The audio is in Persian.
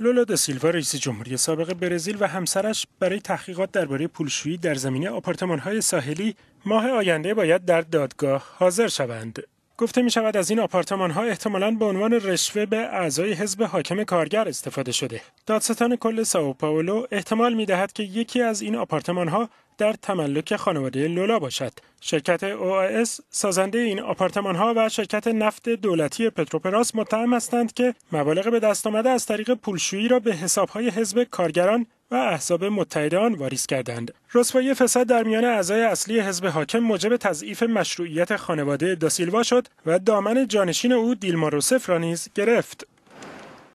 لولا دا سیلوا رئیس جمهوری سابق برزیل و همسرش برای تحقیقات درباره پولشویی در زمینه آپارتمان‌های ساحلی ماه آینده باید در دادگاه حاضر شوند. گفته می شود از این آپارتمان ها احتمالاً به عنوان رشوه به اعضای حزب حاکم کارگر استفاده شده. دادستان کل ساو پائولو احتمال می دهد که یکی از این آپارتمان ها در تملک خانواده لولا باشد. شرکت OAS سازنده این آپارتمان ها و شرکت نفت دولتی پتروپراس متهم هستند که مبالغ به دست آمده از طریق پولشویی را به حساب های حزب کارگران و احزاب متحده آن واریز کردند رسوایی فساد در میان اعضای اصلی حزب حاکم موجب تضعیف مشروعیت خانواده داسیلوا شد و دامن جانشین او دیلما روسف را نیز گرفت